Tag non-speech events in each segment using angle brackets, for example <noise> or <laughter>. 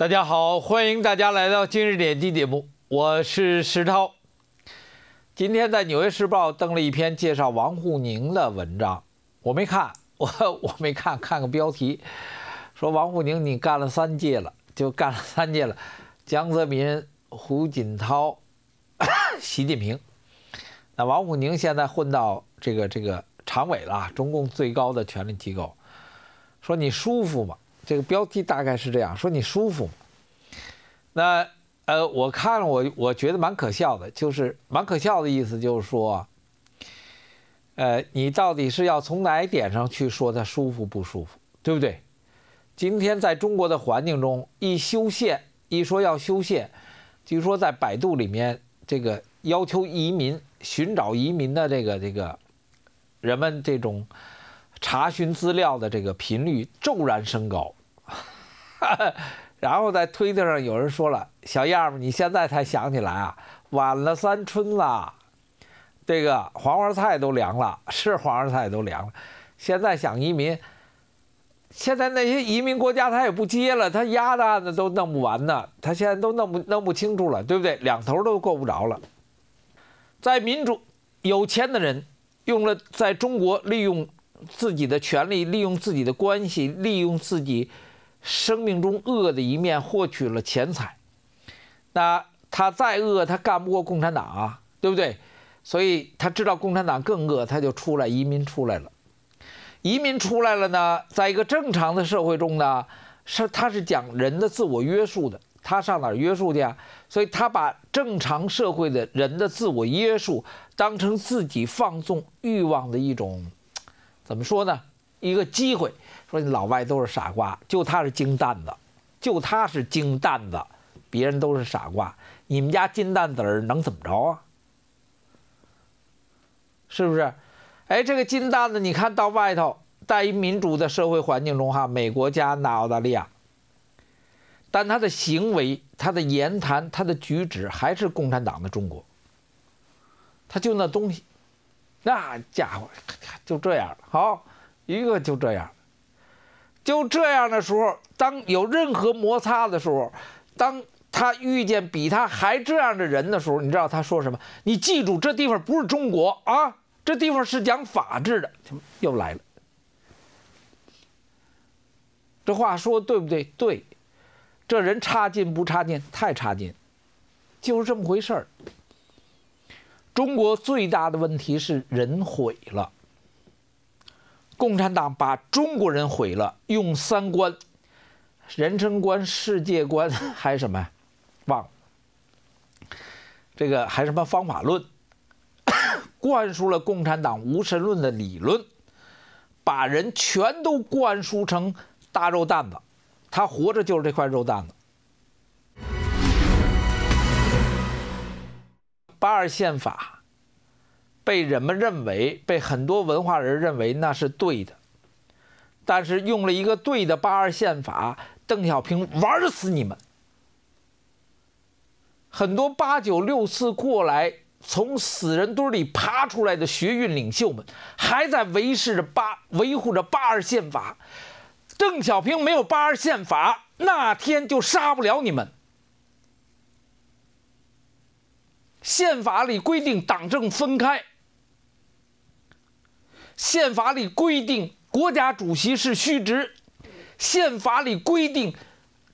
大家好，欢迎大家来到今日点击节目，我是石涛。今天在《纽约时报》登了一篇介绍王沪宁的文章，我没看，<laughs> 我我没看，看个标题，说王沪宁你干了三届了，就干了三届了，江泽民、胡锦涛、<coughs> 习近平，那王沪宁现在混到这个这个常委了，中共最高的权力机构，说你舒服吗？这个标题大概是这样说：“你舒服那，呃，我看了，我我觉得蛮可笑的，就是蛮可笑的意思，就是说，呃，你到底是要从哪一点上去说他舒服不舒服，对不对？今天在中国的环境中，一修宪，一说要修宪，据说在百度里面，这个要求移民、寻找移民的这个这个人们这种查询资料的这个频率骤然升高。<laughs> 然后在推特上有人说了：“小样儿，你现在才想起来啊？晚了三春了，这个黄花菜都凉了。是黄花菜都凉了。现在想移民，现在那些移民国家他也不接了，他压的案子都弄不完呢，他现在都弄不弄不清楚了，对不对？两头都够不着了。在民主有钱的人用了，在中国利用自己的权利，利用自己的关系，利用自己。”生命中恶的一面获取了钱财，那他再恶，他干不过共产党啊，对不对？所以他知道共产党更恶，他就出来移民出来了。移民出来了呢，在一个正常的社会中呢，是他是讲人的自我约束的，他上哪儿约束去啊？所以他把正常社会的人的自我约束当成自己放纵欲望的一种，怎么说呢？一个机会，说你老外都是傻瓜，就他是金蛋子，就他是金蛋子，别人都是傻瓜，你们家金蛋子能怎么着啊？是不是？哎，这个金蛋子，你看到外头，在一民主的社会环境中，哈，美国加大、澳大利亚，但他的行为、他的言谈、他的举止，还是共产党的中国，他就那东西，那家伙就这样，好。一个就这样，就这样的时候，当有任何摩擦的时候，当他遇见比他还这样的人的时候，你知道他说什么？你记住，这地方不是中国啊，这地方是讲法治的。又来了，这话说对不对？对，这人差劲不差劲？太差劲，就是这么回事儿。中国最大的问题是人毁了。共产党把中国人毁了，用三观，人生观、世界观，<laughs> 还是什么？忘了。这个还什么方法论？<coughs> 灌输了共产党无神论的理论，把人全都灌输成大肉蛋子，他活着就是这块肉蛋子。八二宪法。被人们认为，被很多文化人认为那是对的，但是用了一个对的八二宪法，邓小平玩死你们！很多八九六四过来，从死人堆里爬出来的学运领袖们，还在维持着八，维护着八二宪法。邓小平没有八二宪法，那天就杀不了你们。宪法里规定党政分开。宪法里规定，国家主席是虚职。宪法里规定，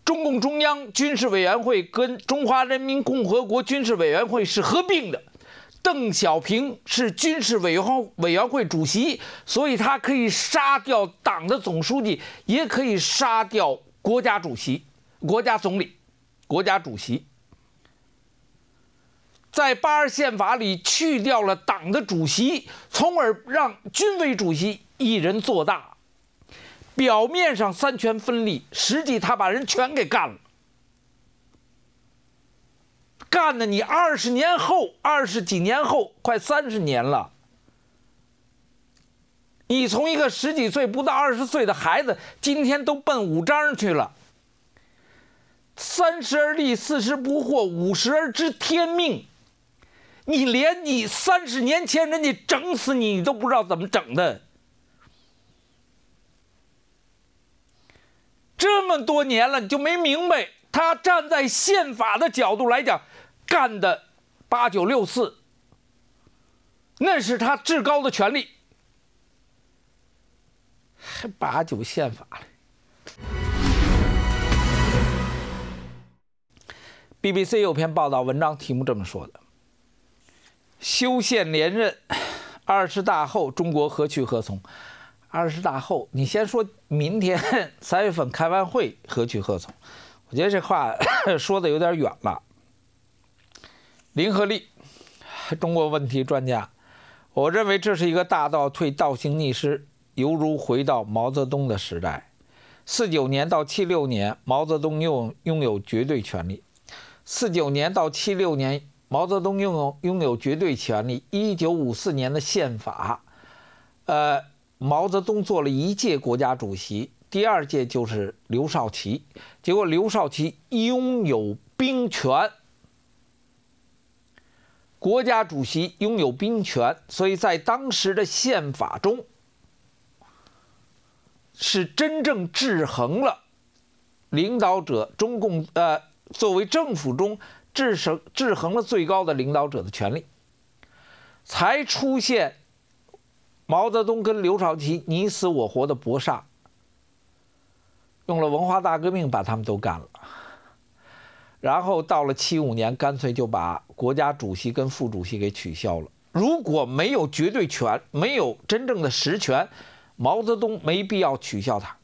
中共中央军事委员会跟中华人民共和国军事委员会是合并的。邓小平是军事委员委员会主席，所以他可以杀掉党的总书记，也可以杀掉国家主席、国家总理、国家主席。在八二宪法里去掉了党的主席，从而让军委主席一人做大。表面上三权分立，实际他把人全给干了，干的你二十年后，二十几年后，快三十年了。你从一个十几岁、不到二十岁的孩子，今天都奔五张去了。三十而立，四十不惑，五十而知天命。你连你三十年前人家整死你，你都不知道怎么整的。这么多年了，你就没明白他站在宪法的角度来讲，干的八九六四，那是他至高的权利。还八九宪法了。B B C 有篇报道，文章题目这么说的。修宪连任，二十大后中国何去何从？二十大后，你先说明天 <laughs> 三月份开完会何去何从？我觉得这话 <coughs> 说的有点远了。林和利，中国问题专家，我认为这是一个大倒退，倒行逆施，犹如回到毛泽东的时代。四九年到七六年，毛泽东拥拥有绝对权力。四九年到七六年。毛泽东拥有拥有绝对权力。一九五四年的宪法，呃，毛泽东做了一届国家主席，第二届就是刘少奇。结果刘少奇拥有兵权，国家主席拥有兵权，所以在当时的宪法中是真正制衡了领导者中共。呃，作为政府中。制衡制衡了最高的领导者的权利，才出现毛泽东跟刘少奇你死我活的搏杀。用了文化大革命把他们都干了，然后到了七五年，干脆就把国家主席跟副主席给取消了。如果没有绝对权，没有真正的实权，毛泽东没必要取消他。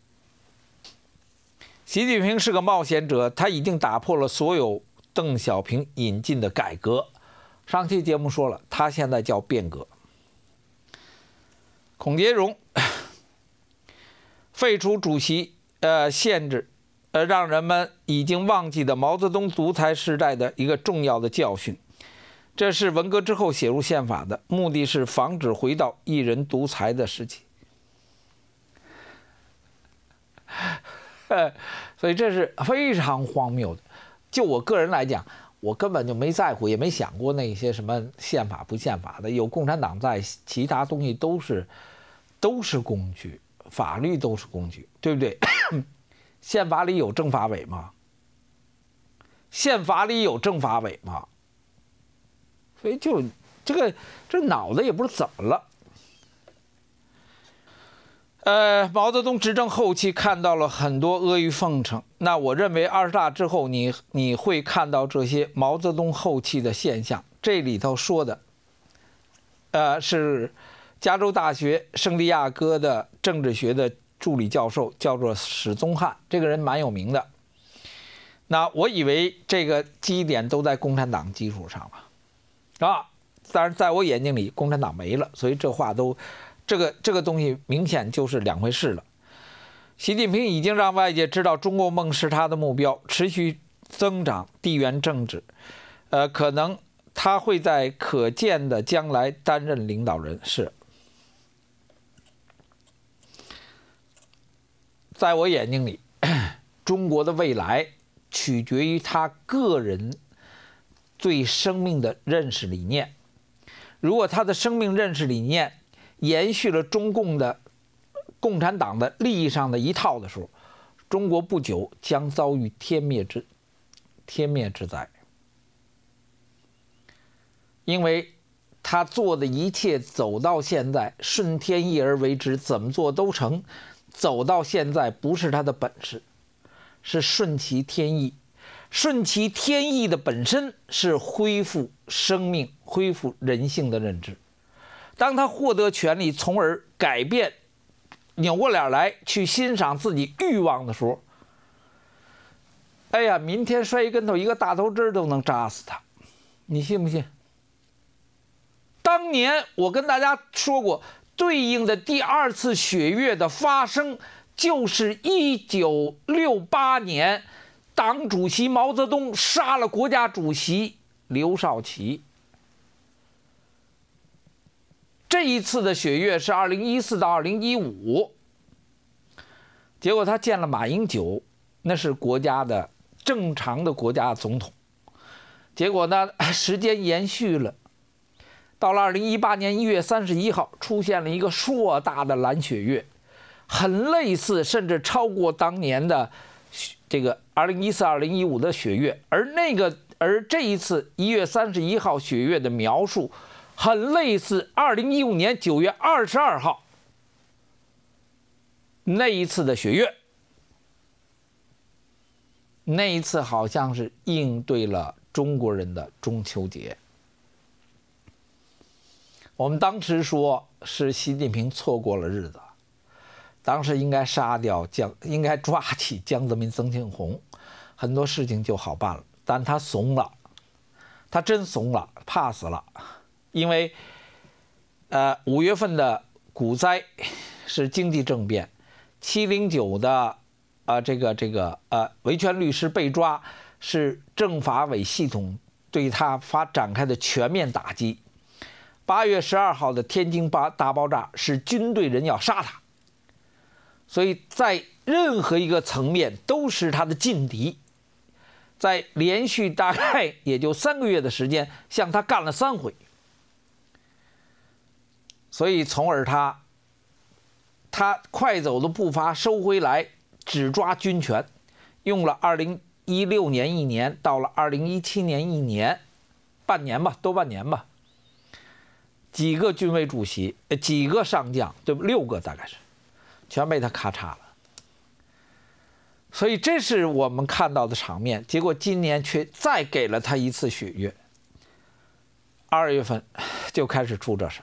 习近平是个冒险者，他已经打破了所有。邓小平引进的改革，上期节目说了，他现在叫变革。孔杰荣废除主席呃限制，呃，让人们已经忘记的毛泽东独裁时代的一个重要的教训，这是文革之后写入宪法的，目的是防止回到一人独裁的时期，<laughs> 所以这是非常荒谬的。就我个人来讲，我根本就没在乎，也没想过那些什么宪法不宪法的。有共产党在，其他东西都是，都是工具，法律都是工具，对不对？<coughs> 宪法里有政法委吗？宪法里有政法委吗？所以就这个这脑子也不知道怎么了。呃，毛泽东执政后期看到了很多阿谀奉承。那我认为二十大之后，你你会看到这些毛泽东后期的现象。这里头说的，呃，是加州大学圣地亚哥的政治学的助理教授，叫做史宗汉，这个人蛮有名的。那我以为这个基点都在共产党基础上了，啊，但是在我眼睛里，共产党没了，所以这话都。这个这个东西明显就是两回事了。习近平已经让外界知道，中国梦是他的目标，持续增长地缘政治。呃，可能他会在可见的将来担任领导人。是，在我眼睛里，<clears throat> 中国的未来取决于他个人对生命的认识理念。如果他的生命认识理念，延续了中共的共产党的利益上的一套的时候，中国不久将遭遇天灭之天灭之灾。因为他做的一切走到现在顺天意而为之，怎么做都成。走到现在不是他的本事，是顺其天意。顺其天意的本身是恢复生命、恢复人性的认知。当他获得权利，从而改变、扭过脸来去欣赏自己欲望的时候，哎呀，明天摔一跟头，一个大头针都能扎死他，你信不信？当年我跟大家说过，对应的第二次血月的发生，就是一九六八年，党主席毛泽东杀了国家主席刘少奇。这一次的血月是二零一四到二零一五，结果他见了马英九，那是国家的正常的国家总统。结果呢，时间延续了，到了二零一八年一月三十一号，出现了一个硕大的蓝血月，很类似，甚至超过当年的这个二零一四、二零一五的血月。而那个，而这一次一月三十一号血月的描述。很类似二零一五年九月二十二号那一次的雪月，那一次好像是应对了中国人的中秋节。我们当时说是习近平错过了日子，当时应该杀掉江，应该抓起江泽民、曾庆红，很多事情就好办了。但他怂了，他真怂了，怕死了。因为，呃，五月份的股灾是经济政变，七零九的啊，这个这个呃，维权律师被抓是政法委系统对他发展开的全面打击。八月十二号的天津八大爆炸是军队人要杀他，所以在任何一个层面都是他的劲敌，在连续大概也就三个月的时间向他干了三回。所以，从而他他快走的步伐收回来，只抓军权，用了二零一六年一年，到了二零一七年一年，半年吧，多半年吧，几个军委主席，几个上将，对不，六个大概是，全被他咔嚓了。所以，这是我们看到的场面。结果，今年却再给了他一次血月，二月份就开始出这事。